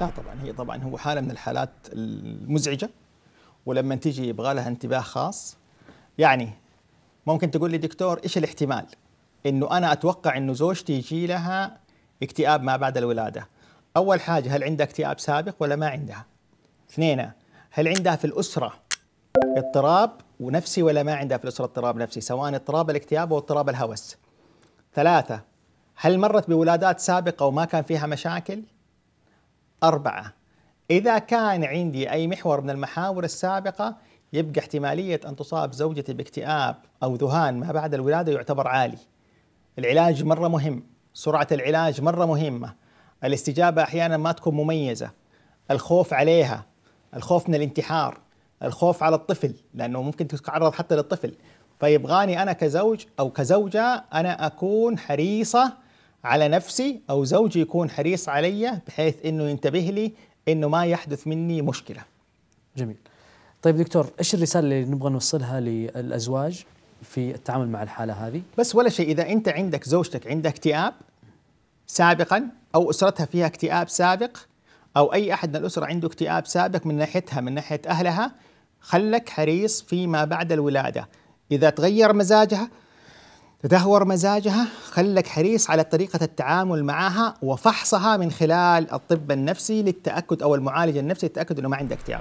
لا طبعا هي طبعا هو حاله من الحالات المزعجه ولما تيجي يبغى لها انتباه خاص يعني ممكن تقول لي دكتور ايش الاحتمال انه انا اتوقع انه زوجتي يجي لها اكتئاب ما بعد الولاده اول حاجه هل عندها اكتئاب سابق ولا ما عندها اثنين هل عندها في الاسره اضطراب ونفسي ولا ما عندها في الاسره اضطراب نفسي سواء اضطراب الاكتئاب او اضطراب الهوس ثلاثه هل مرت بولادات سابقه وما كان فيها مشاكل أربعة إذا كان عندي أي محور من المحاور السابقة يبقى احتمالية أن تصاب زوجتي باكتئاب أو ذهان ما بعد الولادة يعتبر عالي العلاج مرة مهم سرعة العلاج مرة مهمة الاستجابة أحيانا ما تكون مميزة الخوف عليها الخوف من الانتحار الخوف على الطفل لأنه ممكن تتعرض حتى للطفل فيبغاني أنا كزوج أو كزوجة أنا أكون حريصة على نفسي او زوجي يكون حريص علي بحيث انه ينتبه لي انه ما يحدث مني مشكله. جميل. طيب دكتور ايش الرساله اللي نبغى نوصلها للازواج في التعامل مع الحاله هذه؟ بس ولا شيء اذا انت عندك زوجتك عندها اكتئاب سابقا او اسرتها فيها اكتئاب سابق او اي احد من الاسره عنده اكتئاب سابق من ناحيتها من ناحيه اهلها خلك حريص فيما بعد الولاده اذا تغير مزاجها تدهور مزاجها خلك حريص على طريقة التعامل معها وفحصها من خلال الطب النفسي للتأكد أو المعالج النفسي للتأكد أنه ما عندها اكتئاب